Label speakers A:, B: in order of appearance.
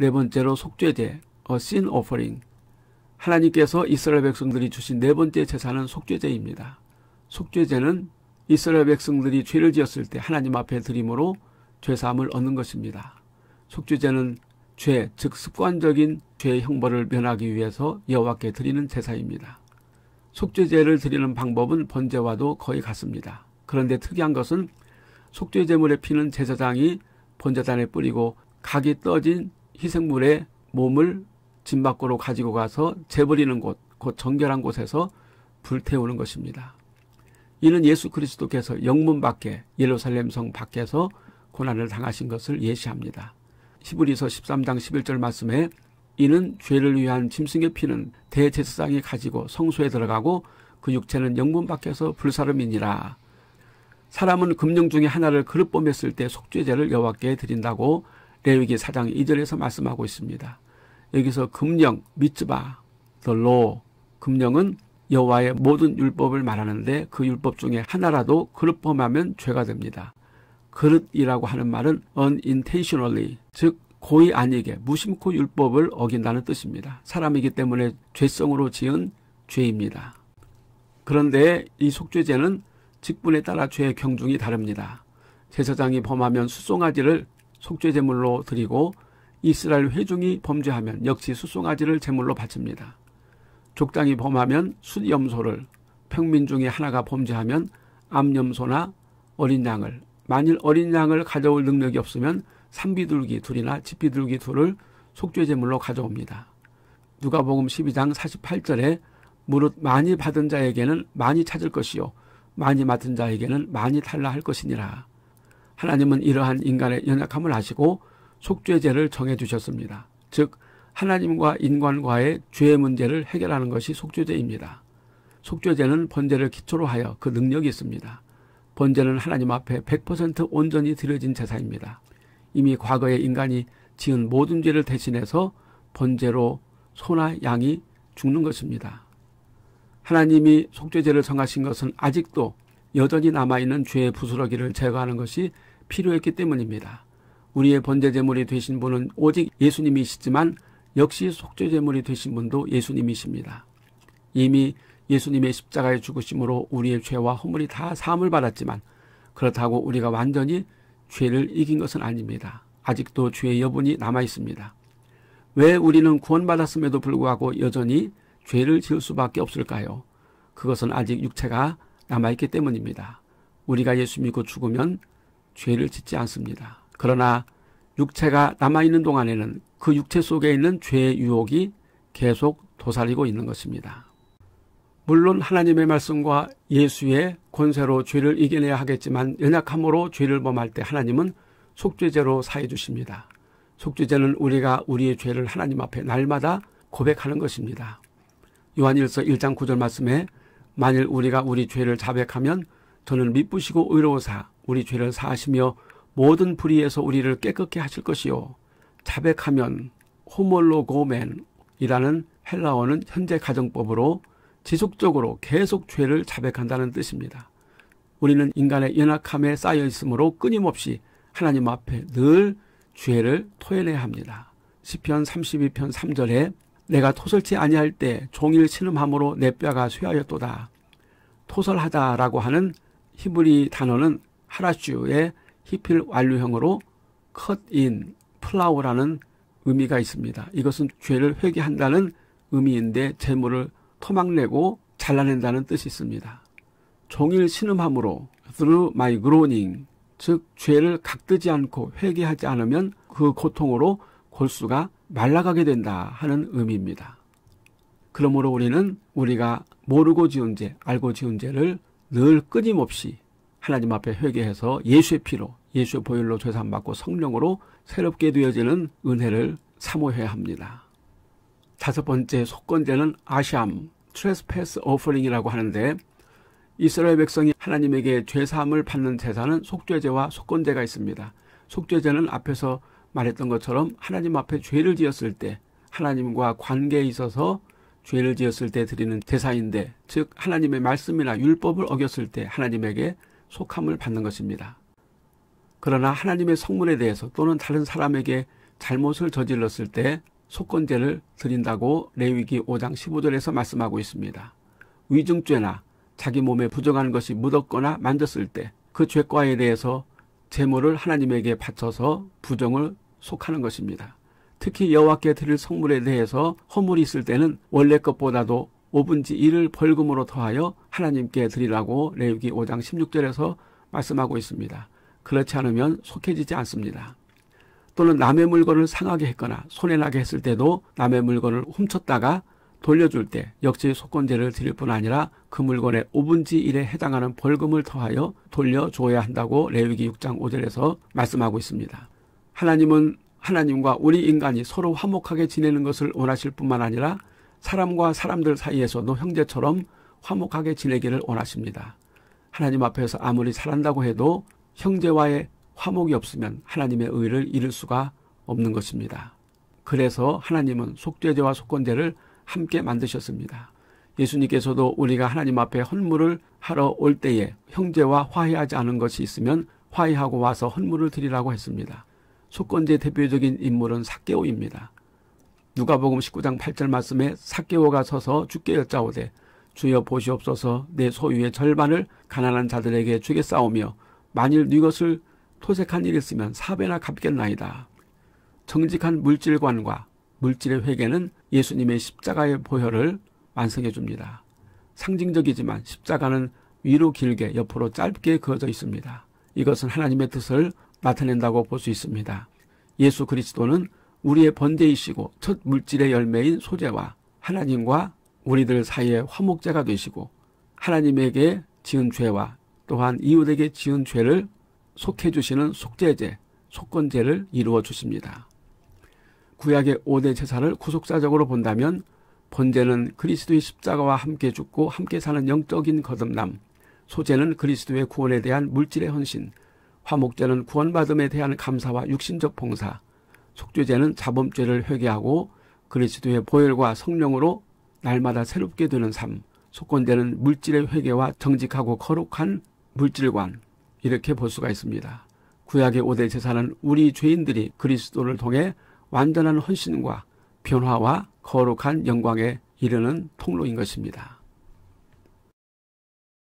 A: 네 번째로 속죄제, a 어, sin offering. 하나님께서 이스라엘 백성들이 주신 네 번째 제사는 속죄제입니다. 속죄제는 이스라엘 백성들이 죄를 지었을 때 하나님 앞에 드림으로 죄사함을 얻는 것입니다. 속죄제는 죄, 즉 습관적인 죄의 형벌을 면하기 위해서 여호와께 드리는 제사입니다. 속죄제를 드리는 방법은 번제와도 거의 같습니다. 그런데 특이한 것은 속죄제물에 피는 제사장이 번제단에 뿌리고 각이 떠진 희생물의 몸을 집 밖으로 가지고 가서 재버리는 곳, 곧 정결한 곳에서 불태우는 것입니다. 이는 예수 그리스도께서 영문 밖에 예루살렘 성 밖에서 고난을 당하신 것을 예시합니다. 히브리서 13장 11절 말씀에 이는 죄를 위한 짐승의 피는 대제사장이 가지고 성소에 들어가고 그 육체는 영문 밖에서 불사름이니라. 사람은 금령 중에 하나를 그릇 범했을 때 속죄제를 여호와께 드린다고 레위기 4장 2절에서 말씀하고 있습니다. 여기서 금령, 미츠바, 덜로 금령은 여와의 모든 율법을 말하는데 그 율법 중에 하나라도 그릇 범하면 죄가 됩니다. 그릇이라고 하는 말은 unintentionally 즉 고의 아니게 무심코 율법을 어긴다는 뜻입니다. 사람이기 때문에 죄성으로 지은 죄입니다. 그런데 이 속죄죄는 직분에 따라 죄의 경중이 다릅니다. 제사장이 범하면 수송아지를 속죄 제물로 드리고 이스라엘 회중이 범죄하면 역시 수송아지를 제물로 바칩니다. 족당이 범하면 숫염소를 평민 중에 하나가 범죄하면 암염소나 어린 양을 만일 어린 양을 가져올 능력이 없으면 산비둘기 둘이나 집비둘기 둘을 속죄 제물로 가져옵니다. 누가복음 12장 48절에 무릇 많이 받은 자에게는 많이 찾을 것이요 많이 맡은 자에게는 많이 달라 할 것이니라. 하나님은 이러한 인간의 연약함을 아시고 속죄제를 정해 주셨습니다. 즉 하나님과 인간과의 죄의 문제를 해결하는 것이 속죄제입니다. 속죄제는 번제를 기초로 하여 그 능력이 있습니다. 번제는 하나님 앞에 100% 온전히 드려진 제사입니다. 이미 과거에 인간이 지은 모든 죄를 대신해서 번제로 소나 양이 죽는 것입니다. 하나님이 속죄제를 정하신 것은 아직도 여전히 남아있는 죄의 부스러기를 제거하는 것이 필요했기 때문입니다. 우리의 번제 제물이 되신 분은 오직 예수님이시지만 역시 속죄 제물이 되신 분도 예수님이십니다. 이미 예수님의 십자가의 죽으심으로 우리의 죄와 허물이 다 사함을 받았지만 그렇다고 우리가 완전히 죄를 이긴 것은 아닙니다. 아직도 죄의 여분이 남아 있습니다. 왜 우리는 구원받았음에도 불구하고 여전히 죄를 지을 수밖에 없을까요? 그것은 아직 육체가 남아있기 때문입니다. 우리가 예수 믿고 죽으면 죄를 짓지 않습니다. 그러나 육체가 남아있는 동안에는 그 육체 속에 있는 죄의 유혹이 계속 도사리고 있는 것입니다. 물론 하나님의 말씀과 예수의 권세로 죄를 이겨내야 하겠지만 연약함으로 죄를 범할 때 하나님은 속죄제로 사해 주십니다. 속죄제는 우리가 우리의 죄를 하나님 앞에 날마다 고백하는 것입니다. 요한일서 1장 9절 말씀에 만일 우리가 우리 죄를 자백하면 저는 미쁘시고 의로우사 우리 죄를 사하시며 모든 불의에서 우리를 깨끗게 하실 것이요. 자백하면 호몰로고멘이라는 헬라어는 현재 가정법으로 지속적으로 계속 죄를 자백한다는 뜻입니다. 우리는 인간의 연약함에 쌓여 있으므로 끊임없이 하나님 앞에 늘 죄를 토해내야 합니다. 시편 32편 3절에 내가 토설치 아니할 때 종일 신음함으로 내 뼈가 쇠하였도다. 토설하다라고 하는 히브리 단어는 하라슈의 히필 완료형으로 컷인 플라우라는 의미가 있습니다. 이것은 죄를 회개한다는 의미인데 재물을 토막내고 잘라낸다는 뜻이 있습니다. 종일 신음함으로 through my groaning 즉 죄를 각뜨지 않고 회개하지 않으면 그 고통으로 골수가 말라가게 된다 하는 의미입니다. 그러므로 우리는 우리가 모르고 지은 죄, 알고 지은 죄를 늘 끊임없이 하나님 앞에 회개해서 예수의 피로 예수의 보혈로 죄산 받고 성령으로 새롭게 되어지는 은혜를 사모해야 합니다. 다섯 번째 속건제는 아시 트레스패스 오퍼링이라고 하는데 이스라엘 백성이 하나님에게 죄 사함을 받는 제사는 속죄제와 속건제가 있습니다. 속죄제는 앞에서 말했던 것처럼 하나님 앞에 죄를 지었을 때 하나님과 관계에 있어서 죄를 지었을 때 드리는 대사인데 즉 하나님의 말씀이나 율법을 어겼을 때 하나님에게 속함을 받는 것입니다. 그러나 하나님의 성문에 대해서 또는 다른 사람에게 잘못을 저질렀을 때 속건제를 드린다고 레위기 5장 15절에서 말씀하고 있습니다. 위증죄나 자기 몸에 부정한 것이 묻었거나 만졌을 때 그 죄과에 대해서 재물을 하나님에게 바쳐서 부정을 속하는 것입니다. 특히 여호와께 드릴 성물에 대해서 허물이 있을 때는 원래 것보다도 5분지 1을 벌금으로 더하여 하나님께 드리라고 레위기 5장 16절에서 말씀하고 있습니다. 그렇지 않으면 속해지지 않습니다. 또는 남의 물건을 상하게 했거나 손해나게 했을 때도 남의 물건을 훔쳤다가 돌려줄 때 역시 속건제를 드릴 뿐 아니라 그 물건의 5분지 1에 해당하는 벌금을 더하여 돌려줘야 한다고 레위기 6장 5절에서 말씀하고 있습니다. 하나님은 하나님과 우리 인간이 서로 화목하게 지내는 것을 원하실 뿐만 아니라 사람과 사람들 사이에서도 형제처럼 화목하게 지내기를 원하십니다. 하나님 앞에서 아무리 잘한다고 해도 형제와의 화목이 없으면 하나님의 의를 잃을 수가 없는 것입니다. 그래서 하나님은 속죄제와 속건제를 함께 만드셨습니다. 예수님께서도 우리가 하나님 앞에 헌물을 하러 올 때에 형제와 화해하지 않은 것이 있으면 화해하고 와서 헌물을 드리라고 했습니다. 속건제 대표적인 인물은 사개오입니다. 누가복음 19장 8절 말씀에 사개오가 서서 주께 여짜오되 주여 보시옵소서 내 소유의 절반을 가난한 자들에게 주게 싸우며 만일 네 것을 토색한 일이 있으면 사배나 갚겠나이다. 정직한 물질관과 물질의 회개는 예수님의 십자가의 보혈을 완성해 줍니다. 상징적이지만 십자가는 위로 길게 옆으로 짧게 그어져 있습니다. 이것은 하나님의 뜻을 나타낸다고 볼 수 있습니다. 예수 그리스도는 우리의 번제이시고 첫 물질의 열매인 소재와 하나님과 우리들 사이의 화목제가 되시고 하나님에게 지은 죄와 또한 이웃에게 지은 죄를 속해 주시는 속죄제, 속건제를 이루어 주십니다. 구약의 5대 제사를 구속사적으로 본다면 번제는 그리스도의 십자가와 함께 죽고 함께 사는 영적인 거듭남, 소재는 그리스도의 구원에 대한 물질의 헌신, 화목제는 구원받음에 대한 감사와 육신적 봉사, 속죄제는 자범죄를 회개하고 그리스도의 보혈과 성령으로 날마다 새롭게 되는 삶, 속건제는 물질의 회개와 정직하고 거룩한 물질관 이렇게 볼 수가 있습니다. 구약의 5대 제사는 우리 죄인들이 그리스도를 통해 완전한 헌신과 변화와 거룩한 영광에 이르는 통로인 것입니다.